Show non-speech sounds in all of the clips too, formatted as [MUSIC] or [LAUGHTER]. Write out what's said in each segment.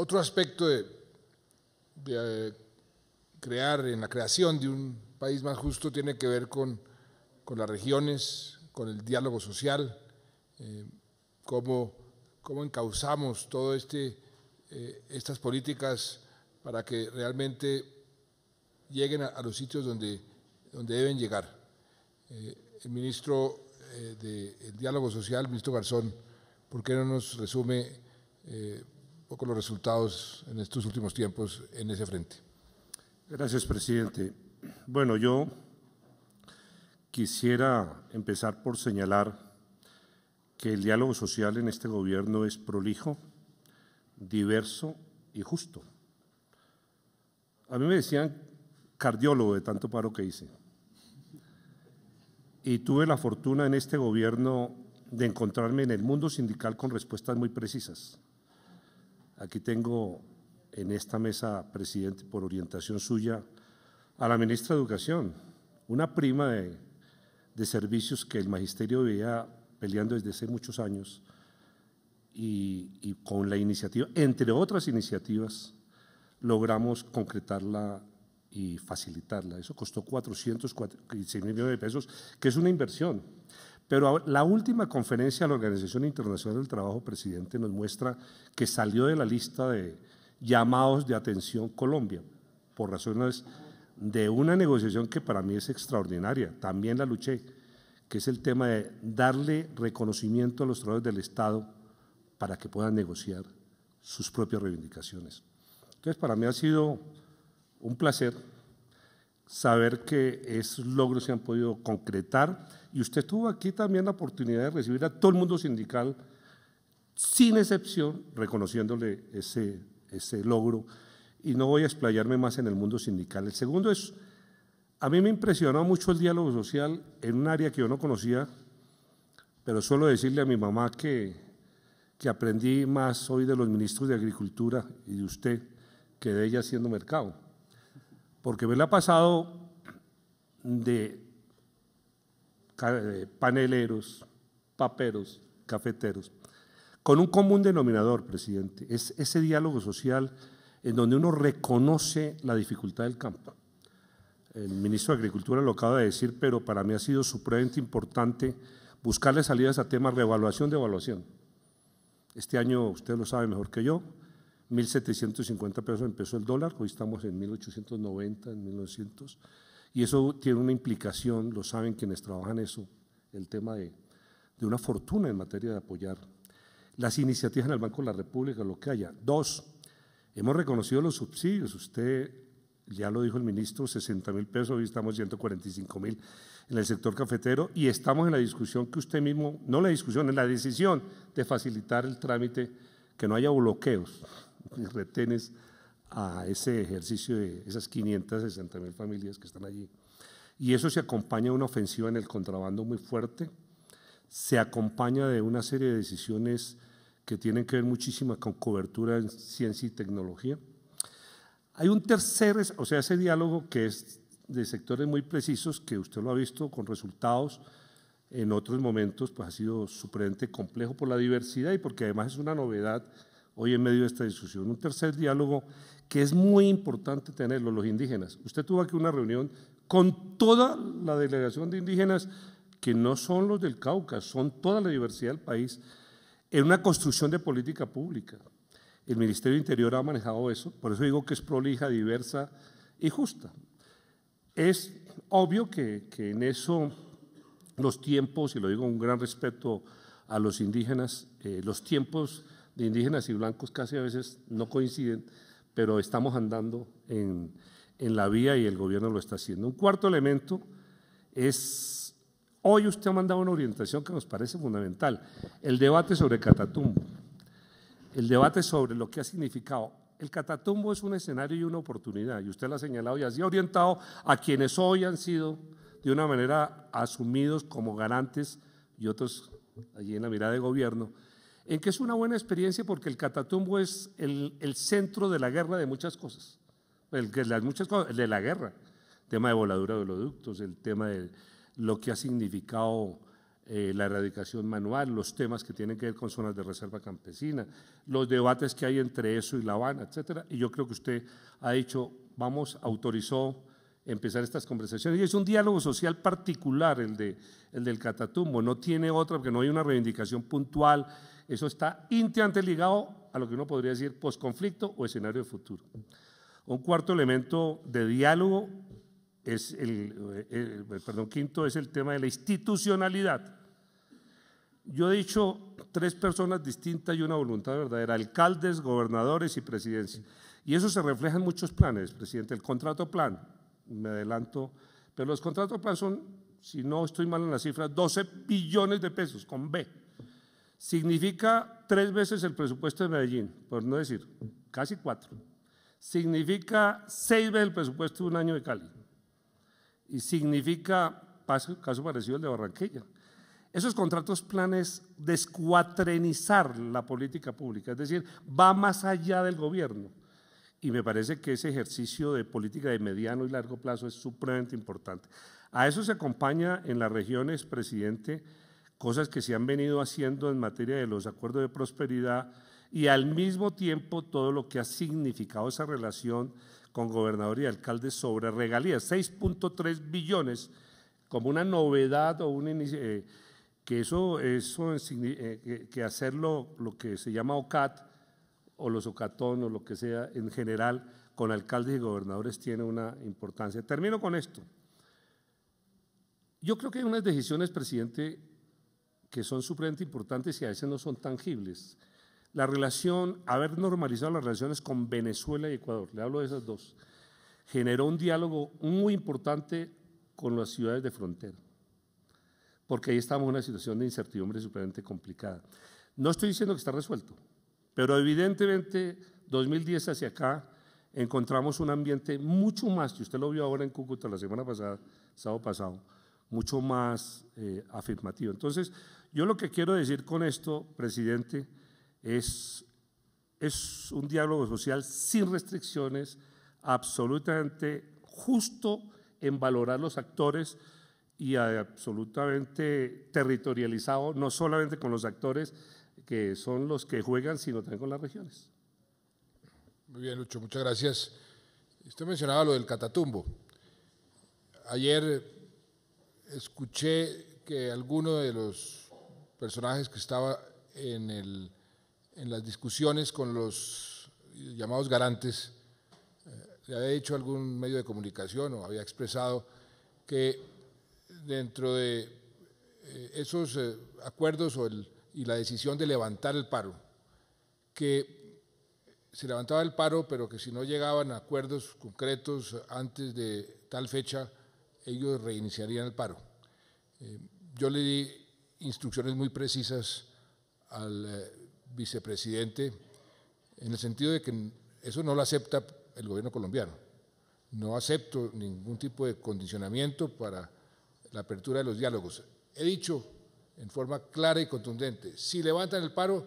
otro aspecto de, eh, crear, en la creación de un país más justo, tiene que ver con, las regiones, con el diálogo social, eh, cómo, cómo, encauzamos todo este, eh, estas políticas para que realmente lleguen a, los sitios donde, donde deben llegar. el ministro del Diálogo Social, el ministro Garzón, ¿por qué no nos resume? poco los resultados en estos últimos tiempos en ese frente. Gracias, presidente. Bueno, yo quisiera empezar por señalar que el diálogo social en este gobierno es prolijo, diverso y justo. A mí me decían cardiólogo de tanto paro que hice. Y tuve la fortuna en este gobierno de encontrarme en el mundo sindical con respuestas muy precisas. Aquí tengo en esta mesa, presidente, por orientación suya, a la ministra de Educación, una prima de, servicios que el magisterio veía peleando desde hace muchos años y, con la iniciativa, entre otras iniciativas, logramos concretarla y facilitarla. Eso costó 415 millones de pesos, que es una inversión. Pero la última conferencia de la Organización Internacional del Trabajo, presidente, nos muestra que salió de la lista de llamados de atención Colombia por razones de una negociación que para mí es extraordinaria, también la luché, que es el tema de darle reconocimiento a los trabajadores del Estado para que puedan negociar sus propias reivindicaciones. Entonces, para mí ha sido un placer saber que esos logros se han podido concretar. Y usted tuvo aquí también la oportunidad de recibir a todo el mundo sindical, sin excepción, reconociéndole ese, ese logro. Y no voy a explayarme más en el mundo sindical. El segundo es, a mí me impresionó mucho el diálogo social en un área que yo no conocía, pero suelo decirle a mi mamá que, que aprendí más hoy de los ministros de Agricultura y de usted que de ella haciendo mercado porque me ha pasado de paneleros, paperos, cafeteros, con un común denominador, presidente, es ese diálogo social en donde uno reconoce la dificultad del campo. El ministro de Agricultura lo acaba de decir, pero para mí ha sido supremamente importante buscarle salidas a temas de evaluación de evaluación. Este año, usted lo sabe mejor que yo, 1.750 pesos empezó el dólar, hoy estamos en 1.890, en 1.900, y eso tiene una implicación, lo saben quienes trabajan eso, el tema de, una fortuna en materia de apoyar las iniciativas en el Banco de la República, lo que haya. Dos, hemos reconocido los subsidios, usted ya lo dijo el ministro, 60 mil pesos, hoy estamos 145 mil en el sector cafetero y estamos en la discusión que usted mismo, no la discusión, en la decisión de facilitar el trámite, que no haya bloqueos retenes a ese ejercicio de esas 560 mil familias que están allí. Y eso se acompaña de una ofensiva en el contrabando muy fuerte, se acompaña de una serie de decisiones que tienen que ver muchísimas con cobertura en ciencia y tecnología. Hay un tercer, o sea, ese diálogo que es de sectores muy precisos, que usted lo ha visto con resultados en otros momentos, pues ha sido supremamente complejo por la diversidad y porque además es una novedad hoy en medio de esta discusión. Un tercer diálogo que es muy importante tenerlo, los indígenas. Usted tuvo aquí una reunión con toda la delegación de indígenas, que no son los del Cauca, son toda la diversidad del país, en una construcción de política pública. El Ministerio de Interior ha manejado eso, por eso digo que es prolija, diversa y justa. Es obvio que, en eso los tiempos, y lo digo con gran respeto a los indígenas, eh, los tiempos indígenas y blancos casi a veces no coinciden, pero estamos andando en, en la vía y el gobierno lo está haciendo. Un cuarto elemento es, hoy usted ha mandado una orientación que nos parece fundamental, el debate sobre Catatumbo, el debate sobre lo que ha significado. El Catatumbo es un escenario y una oportunidad, y usted lo ha señalado y así ha orientado a quienes hoy han sido de una manera asumidos como garantes y otros allí en la mirada de gobierno en que es una buena experiencia porque el Catatumbo es el, centro de la guerra de muchas cosas. El, de muchas de la guerra, el tema de voladura de ductos, el tema de lo que ha significado eh, la erradicación manual, los temas que tienen que ver con zonas de reserva campesina, los debates que hay entre eso y La Habana, etcétera. Y yo creo que usted ha dicho, vamos, autorizó empezar estas conversaciones. Y es un diálogo social particular el, de, el del Catatumbo, no tiene otra, porque no hay una reivindicación puntual eso está íntimamente ligado a lo que uno podría decir posconflicto o escenario de futuro. Un cuarto elemento de diálogo es el, eh, eh, perdón, quinto es el tema de la institucionalidad. Yo he dicho tres personas distintas y una voluntad verdadera, alcaldes, gobernadores y presidencia. Y eso se refleja en muchos planes, presidente. El contrato plan, me adelanto, pero los contratos plan son, si no estoy mal en las cifras, 12 billones de pesos con B Significa tres veces el presupuesto de Medellín, por no decir, casi cuatro. Significa seis veces el presupuesto de un año de Cali. Y significa, caso parecido al de Barranquilla. Esos contratos planes descuatrenizar la política pública, es decir, va más allá del gobierno. Y me parece que ese ejercicio de política de mediano y largo plazo es supremamente importante. A eso se acompaña en las regiones, presidente, cosas que se han venido haciendo en materia de los acuerdos de prosperidad y al mismo tiempo todo lo que ha significado esa relación con gobernadores y alcaldes sobre regalías, 6.3 billones como una novedad o un eh, que eso, eso eh, que hacerlo lo que se llama OCAT o los OCATON o lo que sea en general con alcaldes y gobernadores tiene una importancia. Termino con esto. Yo creo que hay unas decisiones, presidente, que son supremamente importantes y a veces no son tangibles. La relación, haber normalizado las relaciones con Venezuela y Ecuador, le hablo de esas dos, generó un diálogo muy importante con las ciudades de frontera, porque ahí estamos en una situación de incertidumbre supremamente complicada. No estoy diciendo que está resuelto, pero evidentemente 2010 hacia acá encontramos un ambiente mucho más, y usted lo vio ahora en Cúcuta la semana pasada, sábado pasado, mucho más eh, afirmativo. Entonces, yo lo que quiero decir con esto, presidente, es, es un diálogo social sin restricciones, absolutamente justo en valorar los actores y absolutamente territorializado, no solamente con los actores que son los que juegan, sino también con las regiones. Muy bien, Lucho, muchas gracias. Usted mencionaba lo del catatumbo. Ayer escuché que alguno de los personajes que estaba en, en las discusiones con los llamados garantes, eh, le había dicho algún medio de comunicación o había expresado que dentro de eh, esos eh, acuerdos el, y la decisión de levantar el paro, que se levantaba el paro, pero que si no llegaban a acuerdos concretos antes de tal fecha, ellos reiniciarían el paro. yo le di instrucciones muy precisas al eh, vicepresidente en el sentido de que eso no lo acepta el gobierno colombiano. No acepto ningún tipo de condicionamiento para la apertura de los diálogos. He dicho en forma clara y contundente, si levantan el paro,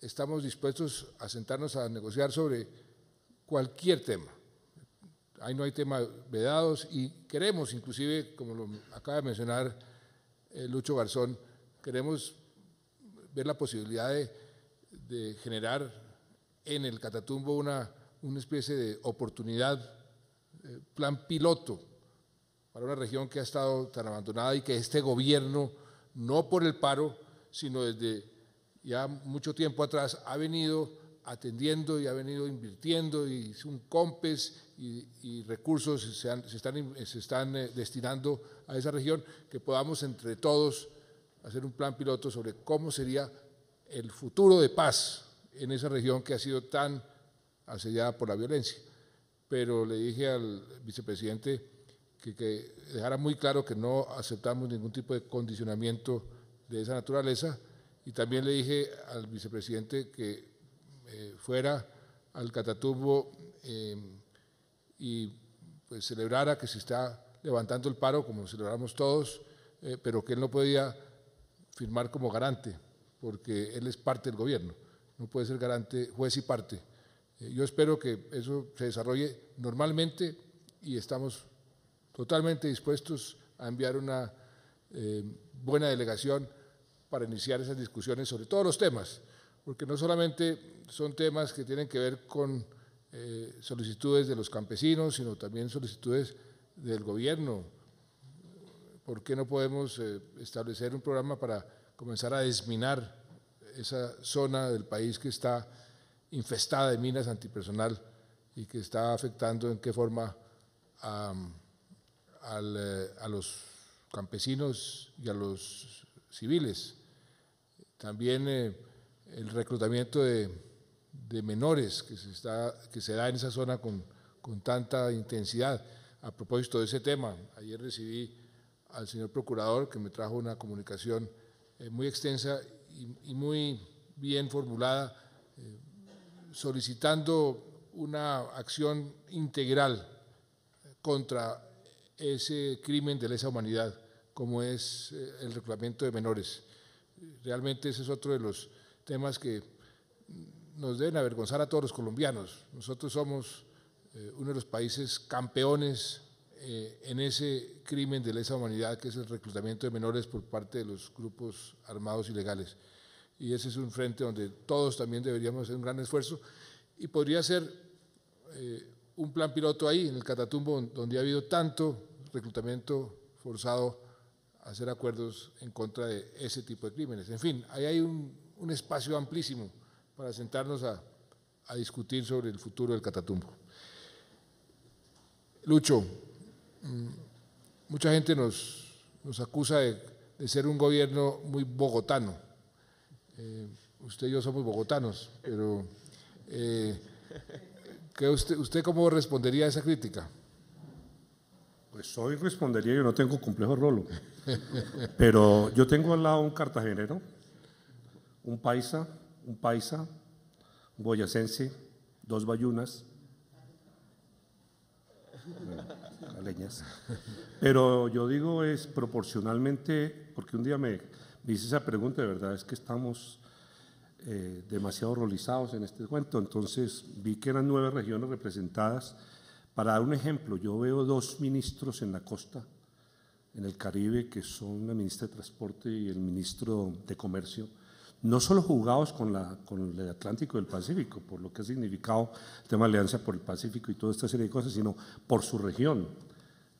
estamos dispuestos a sentarnos a negociar sobre cualquier tema. Ahí no hay temas vedados y queremos, inclusive, como lo acaba de mencionar eh, Lucho Garzón, queremos ver la posibilidad de, generar en el Catatumbo una, una especie de oportunidad, eh, plan piloto para una región que ha estado tan abandonada y que este gobierno, no por el paro, sino desde ya mucho tiempo atrás, ha venido atendiendo y ha venido invirtiendo y un COMPES y, recursos se, se, están, se están eh, destinando a esa región, que podamos entre todos hacer un plan piloto sobre cómo sería el futuro de paz en esa región que ha sido tan asediada por la violencia. Pero le dije al vicepresidente que, que dejara muy claro que no aceptamos ningún tipo de condicionamiento de esa naturaleza y también le dije al vicepresidente que eh, fuera al Catatumbo em, y pues, celebrara que se está levantando el paro, como celebramos todos, eh, pero que él no podía firmar como garante, porque él es parte del gobierno, no puede ser garante, juez y parte. Eh, yo espero que eso se desarrolle normalmente y estamos totalmente dispuestos a enviar una buena delegación para iniciar esas discusiones sobre todos los temas porque no solamente son temas que tienen que ver con eh, solicitudes de los campesinos, sino también solicitudes del gobierno. ¿Por qué no podemos eh, establecer un programa para comenzar a desminar esa zona del país que está infestada de minas antipersonal y que está afectando en qué forma a, eh, los campesinos y a los civiles? También el reclutamiento de, menores que se, está, que se da en esa zona con, con tanta intensidad. A propósito de ese tema, ayer recibí al señor procurador que me trajo una comunicación eh, muy extensa y, muy bien formulada, eh, solicitando una acción integral contra ese crimen de lesa humanidad, como es eh, el reclutamiento de menores. Realmente ese es otro de los temas que nos deben avergonzar a todos los colombianos. Nosotros somos eh, uno de los países campeones eh, en ese crimen de lesa humanidad que es el reclutamiento de menores por parte de los grupos armados ilegales. Y ese es un frente donde todos también deberíamos hacer un gran esfuerzo y podría ser eh, un plan piloto ahí, en el Catatumbo, donde ha habido tanto reclutamiento forzado a hacer acuerdos en contra de ese tipo de crímenes. En fin, ahí hay un, un espacio amplísimo para sentarnos a, discutir sobre el futuro del Catatumbo. Lucho, mm, mucha gente nos, acusa de, ser un gobierno muy bogotano. Eh, usted y yo somos bogotanos, pero eh, usted, ¿usted cómo respondería a esa crítica? Pues hoy respondería, yo no tengo complejo rolo, pero yo tengo al lado un cartagenero un paisa, un paisa, un boyacense, dos bayunas, [LAUGHS] Pero yo digo es proporcionalmente, porque un día me, hice esa pregunta, de verdad es que estamos eh, demasiado rolizados en este cuento, entonces vi que eran nueve regiones representadas. Para dar un ejemplo, yo veo dos ministros en la costa, en el Caribe, que son la ministra de Transporte y el ministro de Comercio, no solo jugados con, la, con el Atlántico y el Pacífico, por lo que ha significado el tema de alianza por el Pacífico y toda esta serie de cosas, sino por su región.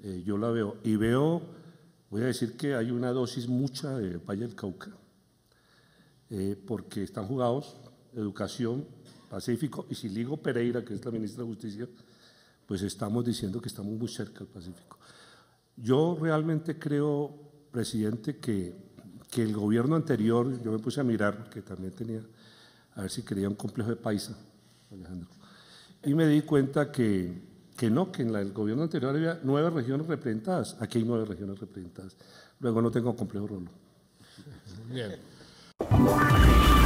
Eh, yo la veo y veo, voy a decir que hay una dosis mucha de Valle del Cauca, eh, porque están jugados educación, Pacífico, y si ligo Pereira, que es la ministra de Justicia, pues estamos diciendo que estamos muy cerca del Pacífico. Yo realmente creo, presidente, que que el gobierno anterior, yo me puse a mirar, porque también tenía, a ver si quería un complejo de paisa, Alejandro, y me di cuenta que, no, que en el gobierno anterior había nueve regiones representadas, aquí hay nueve regiones representadas, luego no tengo complejo rolo. Bien.